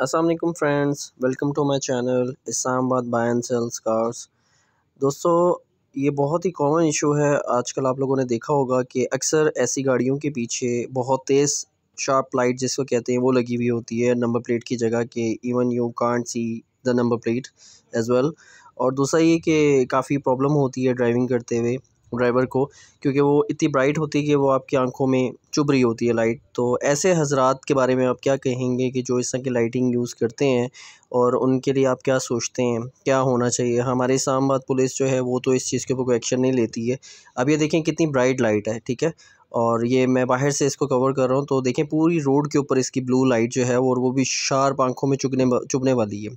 Aslam friends welcome to my channel Islamabad buy and sales cars दोस्तों ये बहुत ही कॉमन इशू है आजकल आप लोगों ने देखा होगा कि अक्सर ऐसी गाड़ियों के पीछे बहुत तेज़ शार्प लाइट जिसको कहते हैं वो लगी हुई होती है नंबर प्लेट की जगह के even you can't see the number plate as well और दूसरा ये कि काफ़ी प्रॉब्लम होती है ड्राइविंग करते हुए ड्राइवर को क्योंकि वो इतनी ब्राइट होती है कि वो आपकी आंखों में चुभ रही होती है लाइट तो ऐसे हजरात के बारे में आप क्या कहेंगे कि जो इस तरह की लाइटिंग यूज़ करते हैं और उनके लिए आप क्या सोचते हैं क्या होना चाहिए हमारे इस्लामाबाद पुलिस जो है वो तो इस चीज़ के ऊपर कोई एक्शन नहीं लेती है अब ये देखें कितनी ब्राइट लाइट है ठीक है और ये मैं बाहर से इसको कवर कर रहा हूँ तो देखें पूरी रोड के ऊपर इसकी ब्लू लाइट जो है और वो भी शार्प आंखों में चुभने चुभने वाली है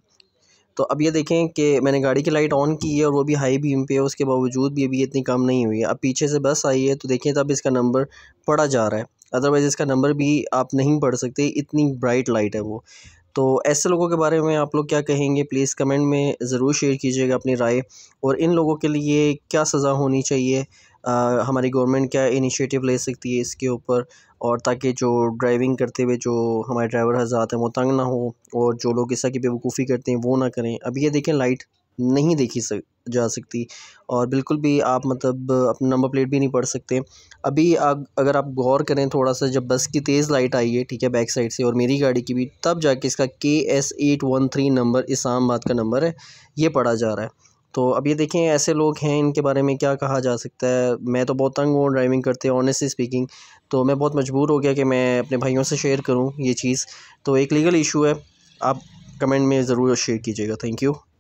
तो अब ये देखें कि मैंने गाड़ी की लाइट ऑन की है और वो भी हाई बीम पे है उसके बावजूद भी अभी इतनी कम नहीं हुई है अब पीछे से बस आई है तो देखें तब इसका नंबर पड़ा जा रहा है अदरवाइज़ इसका नंबर भी आप नहीं पढ़ सकते इतनी ब्राइट लाइट है वो तो ऐसे लोगों के बारे में आप लोग क्या कहेंगे प्लीज़ कमेंट में ज़रूर शेयर कीजिएगा अपनी राय और इन लोगों के लिए क्या सज़ा होनी चाहिए हमारी गवर्नमेंट क्या इनिशिएटिव ले सकती है इसके ऊपर और ताकि जो ड्राइविंग करते हुए जो हमारे ड्राइवर हजरात हैं वो तंग ना हो और जो लोग इस की बेवकूफ़ी करते हैं वो ना करें अब ये देखें लाइट नहीं देखी सक जा सकती और बिल्कुल भी आप मतलब अपना नंबर प्लेट भी नहीं पढ़ सकते अभी आप अगर आप गौर करें थोड़ा सा जब बस की तेज़ लाइट आई है ठीक है बैक साइड से और मेरी गाड़ी की भी तब जाके इसका K S eight one three number इस्लाम का नंबर है ये पढ़ा जा रहा है तो अब ये देखें ऐसे लोग हैं इनके बारे में क्या कहा जा सकता है मैं तो बहुत तंग हूँ ड्राइविंग करते हैं ऑनेस्टली स्पीकिंग तो मैं बहुत मजबूर हो गया कि मैं अपने भाइयों से शेयर करूँ ये चीज़ तो एक लीगल इशू है आप कमेंट में ज़रूर शेयर कीजिएगा थैंक यू